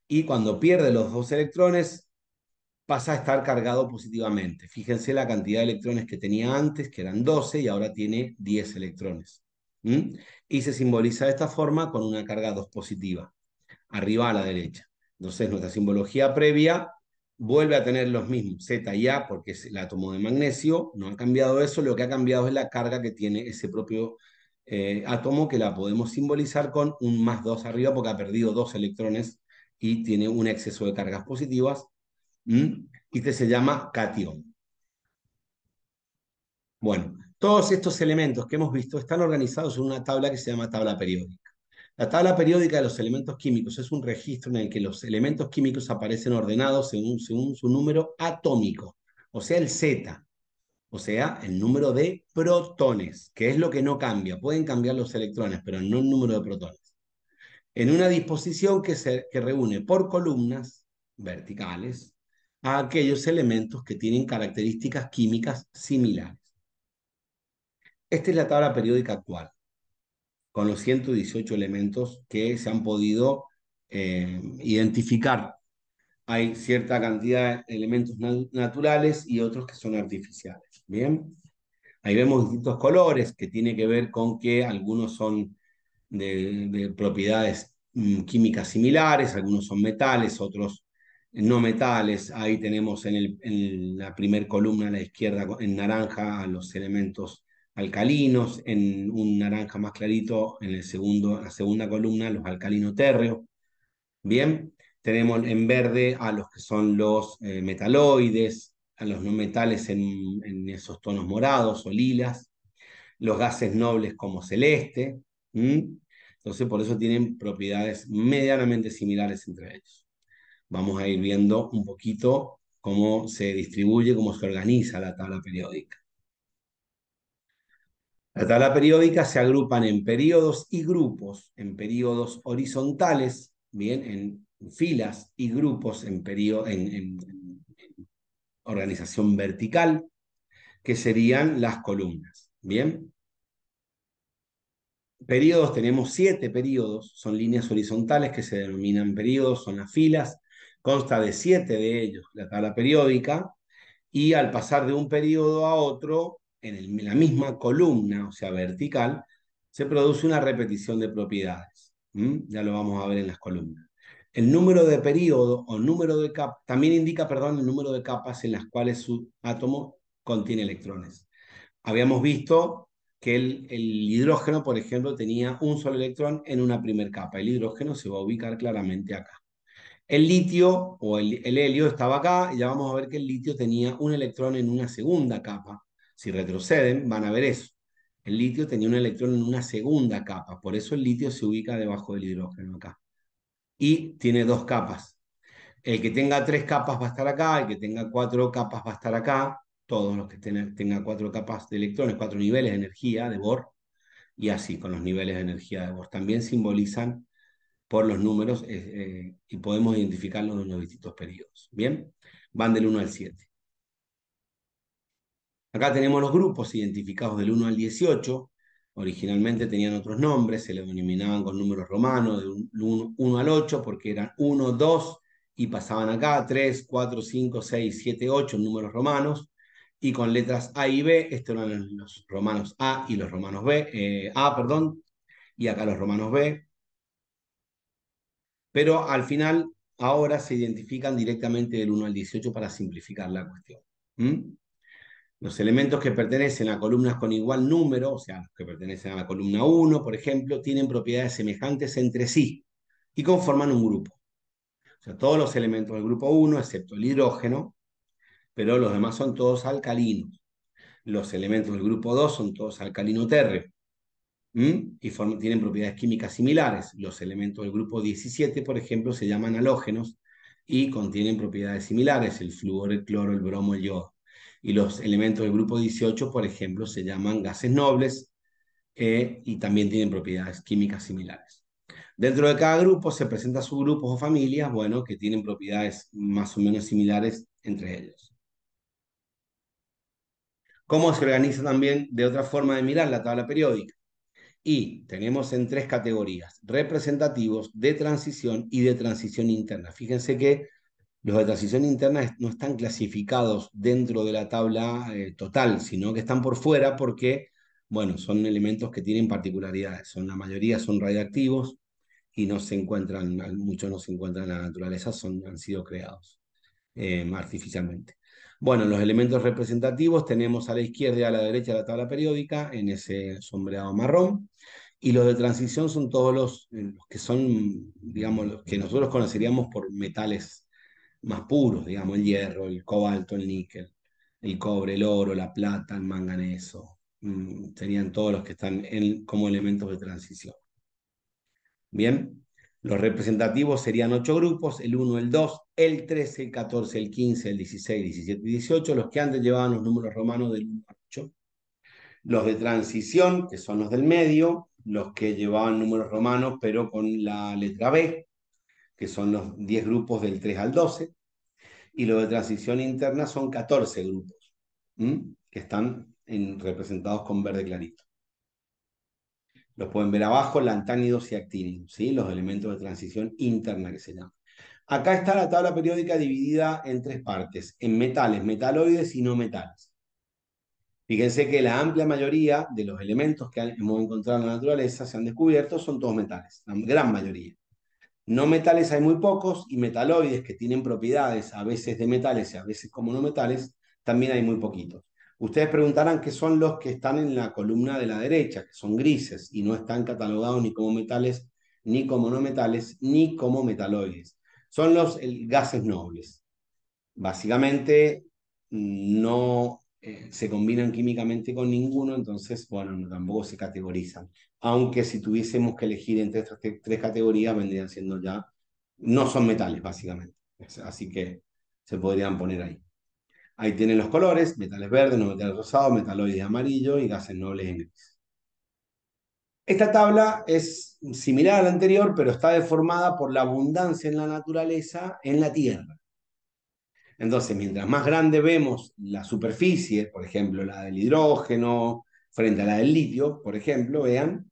y cuando pierde los dos electrones pasa a estar cargado positivamente. Fíjense la cantidad de electrones que tenía antes, que eran 12, y ahora tiene 10 electrones. Y se simboliza de esta forma con una carga 2 positiva, arriba a la derecha. Entonces nuestra simbología previa vuelve a tener los mismos, Z y A, porque es el átomo de magnesio, no ha cambiado eso, lo que ha cambiado es la carga que tiene ese propio eh, átomo, que la podemos simbolizar con un más 2 arriba, porque ha perdido dos electrones y tiene un exceso de cargas positivas y este se llama cation. Bueno, todos estos elementos que hemos visto están organizados en una tabla que se llama tabla periódica. La tabla periódica de los elementos químicos es un registro en el que los elementos químicos aparecen ordenados según su número atómico, o sea, el Z, o sea, el número de protones, que es lo que no cambia. Pueden cambiar los electrones, pero no el número de protones en una disposición que, se, reúne por columnas verticales a aquellos elementos que tienen características químicas similares. Esta es la tabla periódica actual, con los 118 elementos que se han podido eh, identificar. Hay cierta cantidad de elementos naturales y otros que son artificiales. Bien, ahí vemos distintos colores que tiene que ver con que algunos son de, propiedades mm, químicas similares, algunos son metales, otros no metales. Ahí tenemos en, la primera columna a la izquierda en naranja a los elementos alcalinos, en un naranja más clarito en el segundo, la segunda columna los alcalinos térreos. Bien, tenemos en verde a los que son los eh, metaloides, a los no metales en esos tonos morados o lilas, los gases nobles como celeste, entonces, por eso tienen propiedades medianamente similares entre ellos. Vamos a ir viendo un poquito cómo se distribuye, cómo se organiza la tabla periódica. La tabla periódica se agrupan en periodos y grupos, en periodos horizontales, bien, en filas y grupos en, en organización vertical, que serían las columnas, bien periodos, tenemos siete periodos, son líneas horizontales que se denominan periodos, son las filas, consta de siete de ellos la tabla periódica, y al pasar de un periodo a otro, en, la misma columna, o sea, vertical, se produce una repetición de propiedades. Ya lo vamos a ver en las columnas. El número de periodo o número de capas, también indica, perdón, el número de capas en las cuales su átomo contiene electrones. Habíamos visto que el, hidrógeno, por ejemplo, tenía un solo electrón en una primera capa. El hidrógeno se va a ubicar claramente acá. El litio o el, el, helio estaba acá y ya vamos a ver que el litio tenía un electrón en una segunda capa. Si retroceden, van a ver eso. El litio tenía un electrón en una segunda capa, por eso el litio se ubica debajo del hidrógeno acá. Y tiene dos capas. El que tenga tres capas va a estar acá, el que tenga cuatro capas va a estar acá, todos los que tengan cuatro capas de electrones, cuatro niveles de energía de Bohr, y así con los niveles de energía de Bohr. También simbolizan por los números eh, eh, y podemos identificarlos en los distintos periodos. ¿Bien? Van del 1 al 7. Acá tenemos los grupos identificados del 1 al 18. Originalmente tenían otros nombres, se los denominaban con números romanos, de 1 al 8, porque eran 1, 2, y pasaban acá 3, 4, 5, 6, 7, 8 números romanos y con letras A y B, estos eran los romanos A y los romanos B, eh, A, perdón, y acá los romanos B. Pero al final, ahora se identifican directamente del 1 al 18 para simplificar la cuestión. Los elementos que pertenecen a columnas con igual número, o sea, que pertenecen a la columna 1, por ejemplo, tienen propiedades semejantes entre sí y conforman un grupo. O sea, todos los elementos del grupo 1, excepto el hidrógeno, pero los demás son todos alcalinos. Los elementos del grupo 2 son todos alcalino terre y tienen propiedades químicas similares. Los elementos del grupo 17, por ejemplo, se llaman halógenos y contienen propiedades similares, el flúor, el cloro, el bromo, el yodo. Y los elementos del grupo 18, por ejemplo, se llaman gases nobles eh, y también tienen propiedades químicas similares. Dentro de cada grupo se presentan subgrupos o familias, bueno, que tienen propiedades más o menos similares entre ellos cómo se organiza también de otra forma de mirar la tabla periódica. Y tenemos en tres categorías, representativos, de transición y de transición interna. Fíjense que los de transición interna no están clasificados dentro de la tabla eh, total, sino que están por fuera porque, bueno, son elementos que tienen particularidades. Son, la mayoría son radioactivos y no se encuentran, muchos no se encuentran en la naturaleza, son, han sido creados eh, artificialmente. Bueno, los elementos representativos tenemos a la izquierda y a la derecha la tabla periódica en ese sombreado marrón. Y los de transición son todos eh, los, que son, digamos, los que nosotros conoceríamos por metales más puros, digamos, el hierro, el cobalto, el níquel, el cobre, el oro, la plata, el manganeso. tenían mm, todos los que están en, como elementos de transición. Bien. Los representativos serían ocho grupos, el 1, el 2, el 13, el 14, el 15, el 16, 17 y 18, los que antes llevaban los números romanos del 1 al 8. Los de transición, que son los del medio, los que llevaban números romanos pero con la letra B, que son los 10 grupos del 3 al 12. Y los de transición interna son 14 grupos, que están representados con verde clarito. Los pueden ver abajo, lantánidos y actínidos, ¿sí? los elementos de transición interna que se llaman. Acá está la tabla periódica dividida en tres partes, en metales, metaloides y no metales. Fíjense que la amplia mayoría de los elementos que hemos encontrado en la naturaleza se han descubierto son todos metales, la gran mayoría. No metales hay muy pocos y metaloides que tienen propiedades a veces de metales y a veces como no metales, también hay muy poquitos. Ustedes preguntarán qué son los que están en la columna de la derecha, que son grises y no están catalogados ni como metales, ni como no metales, ni como metaloides. Son los gases nobles. Básicamente no eh, se combinan químicamente con ninguno, entonces, bueno, tampoco se categorizan. Aunque si tuviésemos que elegir entre estas tres categorías, vendrían siendo ya, no son metales, básicamente. Así que se podrían poner ahí. Ahí tienen los colores, metales verdes, no metales rosados, metaloides amarillo y gases nobles en Esta tabla es similar a la anterior, pero está deformada por la abundancia en la naturaleza en la Tierra. Entonces, mientras más grande vemos la superficie, por ejemplo, la del hidrógeno, frente a la del litio, por ejemplo, vean,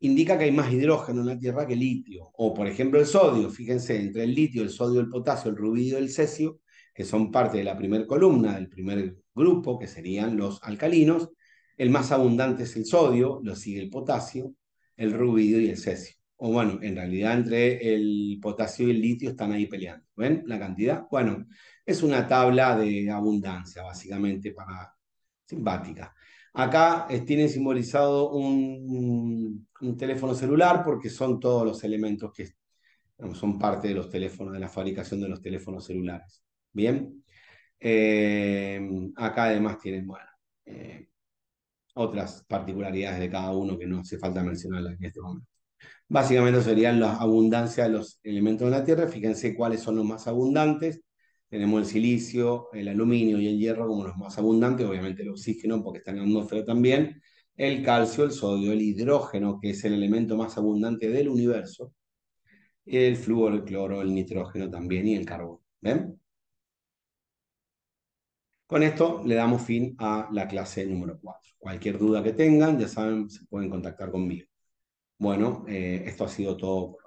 indica que hay más hidrógeno en la Tierra que litio. O, por ejemplo, el sodio. Fíjense, entre el litio, el sodio, el potasio, el rubidio, el cesio, que son parte de la primera columna, del primer grupo, que serían los alcalinos. El más abundante es el sodio, lo sigue el potasio, el rubidio y el cesio. O bueno, en realidad entre el potasio y el litio están ahí peleando. ¿Ven la cantidad? Bueno, es una tabla de abundancia, básicamente, para simpática. Acá eh, tiene simbolizado un, teléfono celular porque son todos los elementos que son parte de los teléfonos, de la fabricación de los teléfonos celulares. Bien. Em, acá además tienen, bueno, eh, otras particularidades de cada uno que no hace falta mencionar en este momento. Básicamente serían la abundancia de los elementos de la Tierra. Fíjense cuáles son los más abundantes. Tenemos el silicio, el aluminio y el hierro como los más abundantes, obviamente el oxígeno porque está en la atmósfera también, el calcio, el sodio, el hidrógeno, que es el elemento más abundante del universo, el flúor, el cloro, el nitrógeno también y el carbono. ¿Ven? Con esto le damos fin a la clase número 4. Cualquier duda que tengan, ya saben, se pueden contactar conmigo. Bueno, eh, esto ha sido todo por